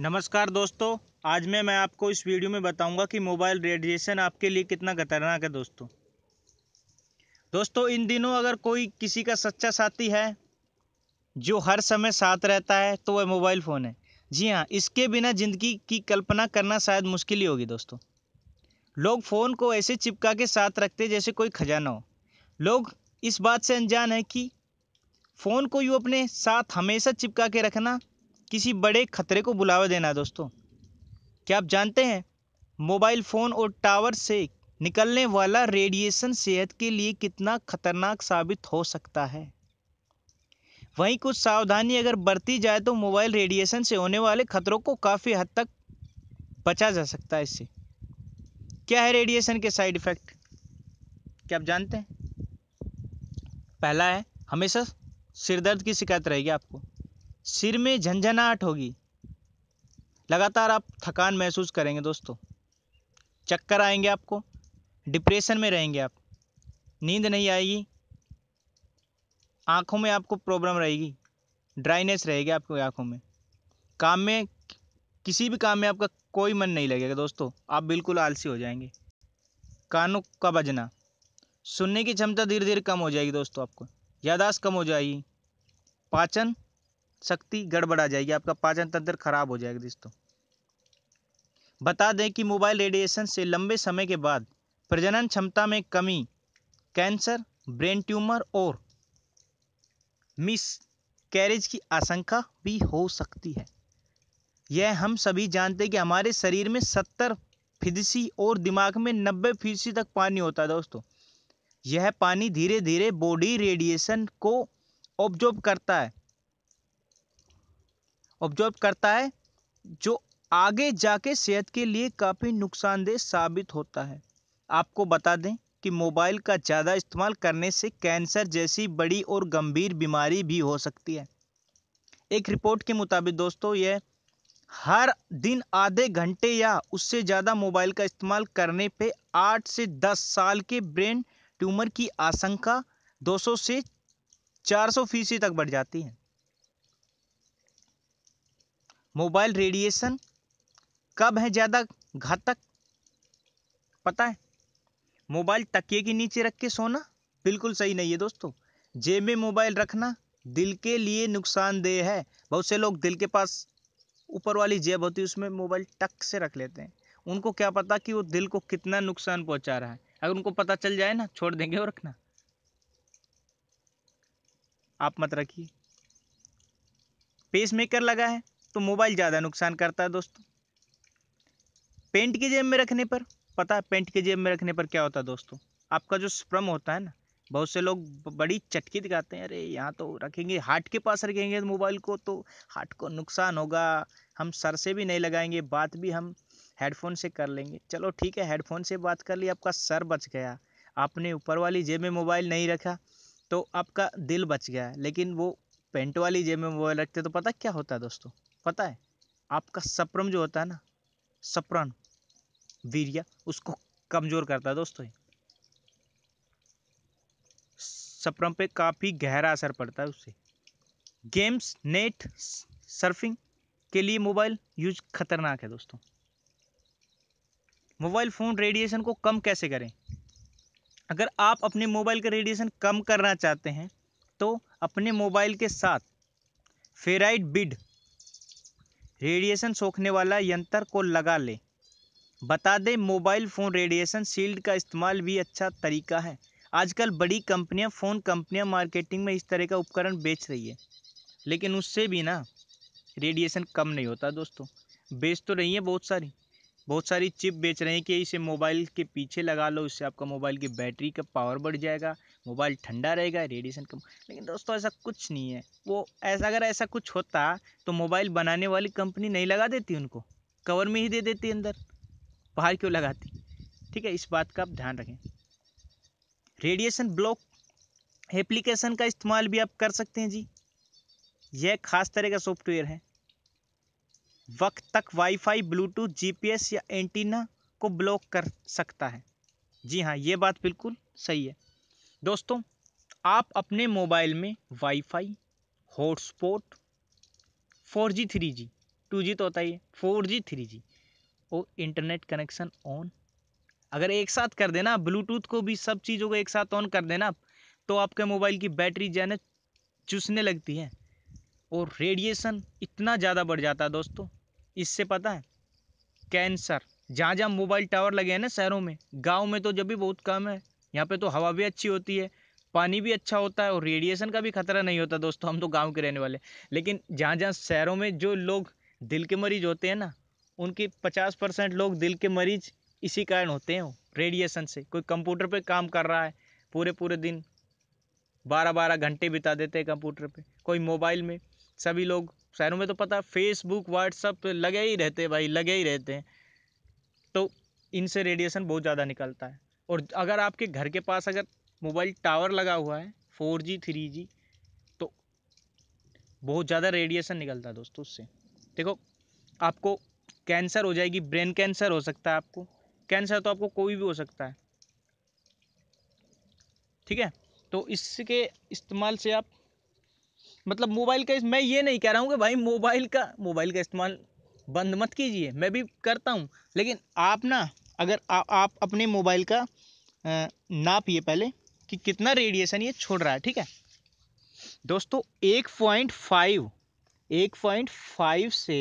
नमस्कार दोस्तों आज मैं मैं आपको इस वीडियो में बताऊंगा कि मोबाइल रेडिएशन आपके लिए कितना खतरनाक है दोस्तों दोस्तों इन दिनों अगर कोई किसी का सच्चा साथी है जो हर समय साथ रहता है तो वह मोबाइल फ़ोन है जी हाँ इसके बिना ज़िंदगी की कल्पना करना शायद मुश्किल ही होगी दोस्तों लोग फ़ोन को ऐसे चिपका के साथ रखते जैसे कोई खजाना हो लोग इस बात से अनजान है कि फ़ोन को यूँ अपने साथ हमेशा चिपका के रखना किसी बड़े खतरे को बुलावा देना है दोस्तों क्या आप जानते हैं मोबाइल फ़ोन और टावर से निकलने वाला रेडिएशन सेहत के लिए कितना खतरनाक साबित हो सकता है वहीं कुछ सावधानी अगर बरती जाए तो मोबाइल रेडिएशन से होने वाले खतरों को काफ़ी हद तक बचा जा सकता है इससे क्या है रेडिएशन के साइड इफ़ेक्ट क्या आप जानते हैं पहला है हमेशा सिरदर्द की शिकायत रहेगी आपको सिर में झंझनाहट होगी लगातार आप थकान महसूस करेंगे दोस्तों चक्कर आएंगे आपको डिप्रेशन में रहेंगे आप नींद नहीं आएगी आँखों में आपको प्रॉब्लम रहेगी ड्राइनेस रहेगी आपकी आँखों में काम में किसी भी काम में आपका कोई मन नहीं लगेगा दोस्तों आप बिल्कुल आलसी हो जाएंगे कानों का बजना सुनने की क्षमता धीरे धीरे कम हो जाएगी दोस्तों आपको यादाश्त कम हो जाएगी पाचन शक्ति गड़बड़ा जाएगी आपका पाचन तंत्र खराब हो जाएगा दोस्तों बता दें कि मोबाइल रेडिएशन से लंबे समय के बाद प्रजनन क्षमता में कमी कैंसर ब्रेन ट्यूमर और मिस कैरेज की आशंका भी हो सकती है यह हम सभी जानते हैं कि हमारे शरीर में सत्तर फीसदी और दिमाग में नब्बे फीसदी तक पानी होता है दोस्तों यह पानी धीरे धीरे बॉडी रेडिएशन को ऑब्जॉर्ब करता है ऑब्जर्व करता है जो आगे जाके सेहत के लिए काफ़ी नुकसानदेह साबित होता है आपको बता दें कि मोबाइल का ज़्यादा इस्तेमाल करने से कैंसर जैसी बड़ी और गंभीर बीमारी भी हो सकती है एक रिपोर्ट के मुताबिक दोस्तों यह हर दिन आधे घंटे या उससे ज़्यादा मोबाइल का इस्तेमाल करने पे आठ से दस साल के ब्रेन ट्यूमर की आशंका 200 से 400 फीसदी तक बढ़ जाती है मोबाइल रेडिएशन कब है ज़्यादा घातक पता है मोबाइल तकिए के नीचे रख के सोना बिल्कुल सही नहीं है दोस्तों जेब में मोबाइल रखना दिल के लिए नुकसानदेह है बहुत से लोग दिल के पास ऊपर वाली जेब होती है उसमें मोबाइल टक से रख लेते हैं उनको क्या पता कि वो दिल को कितना नुकसान पहुंचा रहा है अगर उनको पता चल जाए ना छोड़ देंगे वो रखना आप मत रखिए पेस मेकर लगा है तो मोबाइल ज़्यादा नुकसान करता है दोस्तों पेंट की जेब में रखने पर पता है पेंट की जेब में रखने पर क्या होता है दोस्तों आपका जो स्प्रम होता है ना बहुत से लोग बड़ी चटकी दिखाते हैं अरे यहाँ तो रखेंगे हार्ट के पास रखेंगे मोबाइल को तो हार्ट को नुकसान होगा हम सर से भी नहीं लगाएंगे बात भी हम हेडफोन से कर लेंगे चलो ठीक है हेडफोन से बात कर ली आपका सर बच गया आपने ऊपर वाली जेब में मोबाइल नहीं रखा तो आपका दिल बच गया लेकिन वो पेंट वाली जेब में मोबाइल रखते तो पता क्या होता दोस्तों पता है आपका सप्रम जो होता है ना सप्रण वीरिया उसको कमज़ोर करता है दोस्तों सप्रम पे काफ़ी गहरा असर पड़ता है उससे गेम्स नेट सर्फिंग के लिए मोबाइल यूज खतरनाक है दोस्तों मोबाइल फ़ोन रेडिएशन को कम कैसे करें अगर आप अपने मोबाइल का रेडिएशन कम करना चाहते हैं तो अपने मोबाइल के साथ फेराइड बिड रेडिएशन सोखने वाला यंत्र को लगा ले बता दें मोबाइल फ़ोन रेडिएशन शील्ड का इस्तेमाल भी अच्छा तरीका है आजकल बड़ी कंपनियां फ़ोन कंपनियां मार्केटिंग में इस तरह का उपकरण बेच रही है लेकिन उससे भी ना रेडिएशन कम नहीं होता दोस्तों बेच तो रही हैं बहुत सारी बहुत सारी चिप बेच रहे हैं कि इसे मोबाइल के पीछे लगा लो इससे आपका मोबाइल की बैटरी का पावर बढ़ जाएगा मोबाइल ठंडा रहेगा रेडिएशन कम लेकिन दोस्तों ऐसा कुछ नहीं है वो ऐसा अगर ऐसा कुछ होता तो मोबाइल बनाने वाली कंपनी नहीं लगा देती उनको कवर में ही दे देती अंदर बाहर क्यों लगाती ठीक है इस बात का आप ध्यान रखें रेडिएशन ब्लॉक एप्लीकेशन का इस्तेमाल भी आप कर सकते हैं जी यह खास तरह का सॉफ्टवेयर है वक्त तक वाईफाई ब्लूटूथ जीपीएस या एंटीना को ब्लॉक कर सकता है जी हाँ ये बात बिल्कुल सही है दोस्तों आप अपने मोबाइल में wifi hotspot four G three G two G तो होता ही है फोर जी थ्री जी और इंटरनेट कनेक्शन ऑन अगर एक साथ कर देना ब्लूटूथ को भी सब चीज़ों को एक साथ ऑन कर देना तो आपके मोबाइल की बैटरी जाने चूसने लगती है और रेडिएशन इतना ज़्यादा बढ़ जाता है दोस्तों इससे पता है कैंसर जहाँ जहाँ मोबाइल टावर लगे हैं ना शहरों में गाँव में तो जब भी बहुत कम है यहाँ पे तो हवा भी अच्छी होती है पानी भी अच्छा होता है और रेडिएशन का भी खतरा नहीं होता दोस्तों हम तो गाँव के रहने वाले लेकिन जहाँ जहाँ शहरों में जो लोग दिल के मरीज होते हैं ना उनके पचास परसेंट लोग दिल के मरीज इसी कारण होते हैं रेडिएशन से कोई कंप्यूटर पे काम कर रहा है पूरे पूरे दिन बारह बारह घंटे बिता देते हैं कंप्यूटर पे कोई मोबाइल में सभी लोग शहरों में तो पता फेसबुक व्हाट्सअप लगे ही रहते भाई लगे ही रहते हैं तो इनसे रेडिएशन बहुत ज़्यादा निकलता है और अगर आपके घर के पास अगर मोबाइल टावर लगा हुआ है फोर जी थ्री जी तो बहुत ज़्यादा रेडिएशन निकलता है दोस्तों उससे देखो आपको कैंसर हो जाएगी ब्रेन कैंसर हो सकता है आपको कैंसर तो आपको कोई भी हो सकता है ठीक है तो इसके इस्तेमाल से आप मतलब मोबाइल का मैं ये नहीं कह रहा हूँ कि भाई मोबाइल का मोबाइल का इस्तेमाल बंद मत कीजिए मैं भी करता हूँ लेकिन आप ना अगर आ, आप अपने मोबाइल का नापिए पहले कि कितना रेडिएशन ये छोड़ रहा है ठीक है दोस्तों एक पॉइंट फाइव एक पॉइंट फाइव से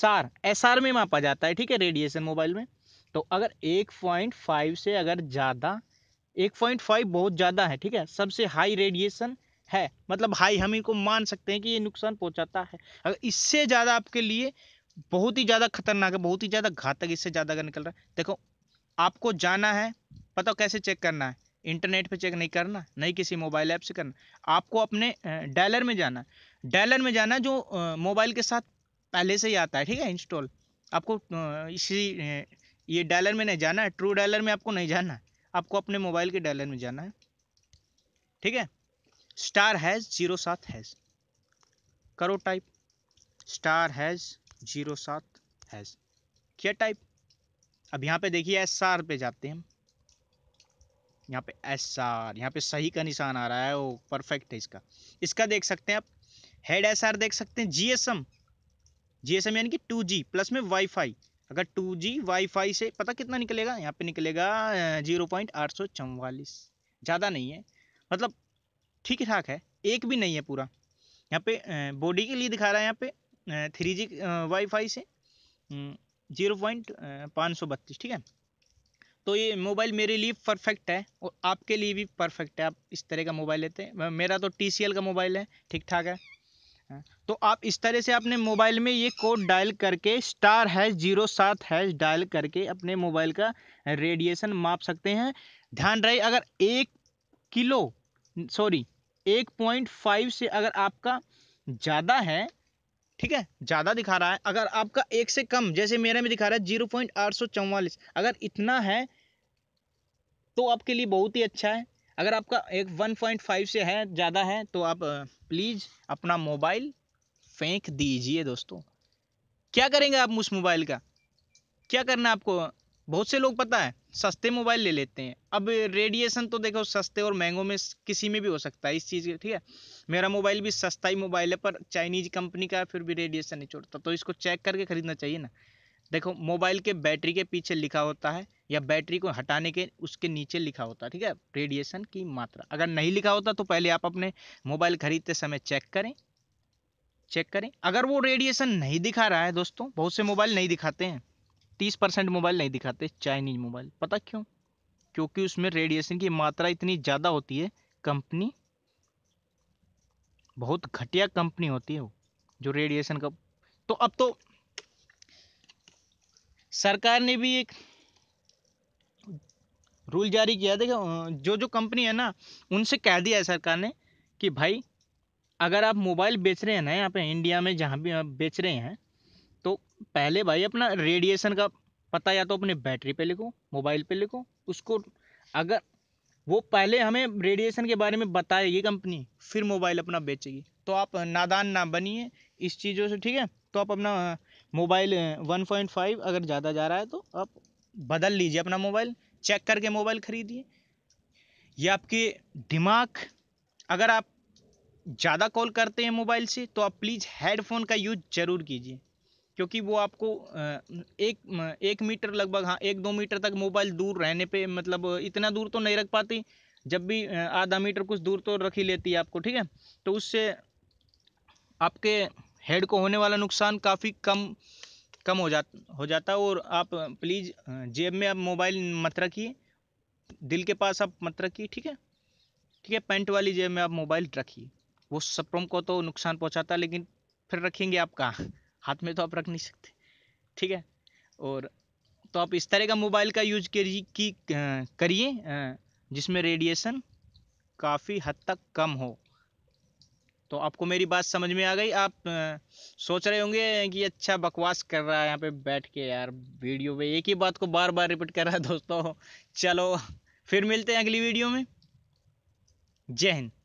सार एस आर में मापा जाता है ठीक है रेडिएशन मोबाइल में तो अगर एक पॉइंट फाइव से अगर ज़्यादा एक पॉइंट फाइव बहुत ज़्यादा है ठीक है सबसे हाई रेडिएशन है मतलब हाई हम इनको मान सकते हैं कि ये नुकसान पहुंचाता है अगर इससे ज़्यादा आपके लिए बहुत ही ज़्यादा खतरनाक है बहुत ही ज़्यादा घातक इससे ज़्यादा अगर निकल रहा है देखो आपको जाना है पता कैसे चेक करना है इंटरनेट पे चेक नहीं करना नहीं किसी मोबाइल ऐप से करना आपको अपने डैलर में जाना डायलर डैलर में जाना जो मोबाइल के साथ पहले से ही आता है ठीक है इंस्टॉल आपको इसी ये डैलर में नहीं जाना है ट्रू डायलर में आपको नहीं जाना है आपको अपने मोबाइल के डैलर में जाना है ठीक है स्टार हैज़ जीरो सात हैज़ करो टाइप स्टार हैज़ जीरो सात हैज़ क्या टाइप अब यहाँ पे देखिए एस आर पे जाते हैं हम यहाँ पे एस आर यहाँ पे सही का निशान आ रहा है वो परफेक्ट है इसका इसका देख सकते हैं आप हेड एस आर देख सकते हैं G S M G S M यानी कि टू जी प्लस में वाईफाई अगर टू जी वाईफाई से पता कितना निकलेगा यहाँ पे निकलेगा जीरो पॉइंट आठ सौ चौवालीस ज़्यादा नहीं है मतलब ठीक ठाक है एक भी नहीं है पूरा यहाँ पे बॉडी के लिए दिखा रहा है यहाँ पे थ्री जी वाईफाई से जीरो पॉइंट पाँच सौ बत्तीस ठीक है तो ये मोबाइल मेरे लिए परफेक्ट है और आपके लिए भी परफेक्ट है आप इस तरह का मोबाइल लेते हैं मेरा तो टी का मोबाइल है ठीक ठाक है तो आप इस तरह से अपने मोबाइल में ये कोड डायल करके स्टार हैश जीरो सात हैश डायल करके अपने मोबाइल का रेडिएशन माप सकते हैं ध्यान रहे अगर एक किलो सॉरी एक पॉइंट फाइव से अगर आपका ज़्यादा है ठीक है ज़्यादा दिखा रहा है अगर आपका एक से कम जैसे मेरे में दिखा रहा है जीरो पॉइंट आठ सौ चौवालीस अगर इतना है तो आपके लिए बहुत ही अच्छा है अगर आपका एक वन पॉइंट फाइव से है ज़्यादा है तो आप प्लीज़ अपना मोबाइल फेंक दीजिए दोस्तों क्या करेंगे आप उस मोबाइल का क्या करना आपको बहुत से लोग पता है सस्ते मोबाइल ले लेते हैं अब रेडिएशन तो देखो सस्ते और महंगों में किसी में भी हो सकता है इस चीज़ ठीक है मेरा मोबाइल भी सस्ता ही मोबाइल है पर चाइनीज कंपनी का फिर भी रेडिएशन नहीं छोड़ता तो इसको चेक करके ख़रीदना चाहिए ना देखो मोबाइल के बैटरी के पीछे लिखा होता है या बैटरी को हटाने के उसके नीचे लिखा होता है ठीक है रेडिएशन की मात्रा अगर नहीं लिखा होता तो पहले आप अपने मोबाइल खरीदते समय चेक करें चेक करें अगर वो रेडिएशन नहीं दिखा रहा है दोस्तों बहुत से मोबाइल नहीं दिखाते हैं तीस परसेंट मोबाइल नहीं दिखाते चाइनीज मोबाइल पता क्यों क्योंकि उसमें रेडिएशन की मात्रा इतनी ज़्यादा होती है कंपनी बहुत घटिया कंपनी होती है वो जो रेडिएशन का तो अब तो सरकार ने भी एक रूल जारी किया देखो जो जो कंपनी है ना उनसे कह दिया है सरकार ने कि भाई अगर आप मोबाइल बेच रहे हैं ना यहाँ पे इंडिया में जहाँ भी आप बेच रहे हैं पहले भाई अपना रेडिएशन का पता या तो अपने बैटरी पे लिखो मोबाइल पे लिखो उसको अगर वो पहले हमें रेडिएशन के बारे में बताएगी कंपनी फिर मोबाइल अपना बेचेगी तो आप नादान ना बनिए इस चीज़ों से ठीक है तो आप अपना मोबाइल वन पॉइंट फाइव अगर ज़्यादा जा रहा है तो आप बदल लीजिए अपना मोबाइल चेक करके मोबाइल ख़रीदिए या आपके दिमाग अगर आप ज़्यादा कॉल करते हैं मोबाइल से तो आप प्लीज़ हेडफोन का यूज ज़रूर कीजिए क्योंकि वो आपको एक एक मीटर लगभग हाँ एक दो मीटर तक मोबाइल दूर रहने पे मतलब इतना दूर तो नहीं रख पाती जब भी आधा मीटर कुछ दूर तो रख ही लेती है आपको ठीक है तो उससे आपके हेड को होने वाला नुकसान काफ़ी कम कम हो जा हो जाता है और आप प्लीज़ जेब में आप मोबाइल मत रखिए दिल के पास आप मत रखिए ठीक है ठीक है पेंट वाली जेब में आप मोबाइल रखिए वो सप्रम को तो नुकसान पहुँचाता है लेकिन फिर रखेंगे आप कहाँ हाथ में तो आप रख नहीं सकते ठीक है और तो आप इस तरह का मोबाइल का यूज करिए कि करिए जिसमें रेडिएशन काफ़ी हद तक कम हो तो आपको मेरी बात समझ में आ गई आप सोच रहे होंगे कि अच्छा बकवास कर रहा है यहाँ पे बैठ के यार वीडियो में एक ही बात को बार बार रिपीट कर रहा है दोस्तों चलो फिर मिलते हैं अगली वीडियो में जय हिंद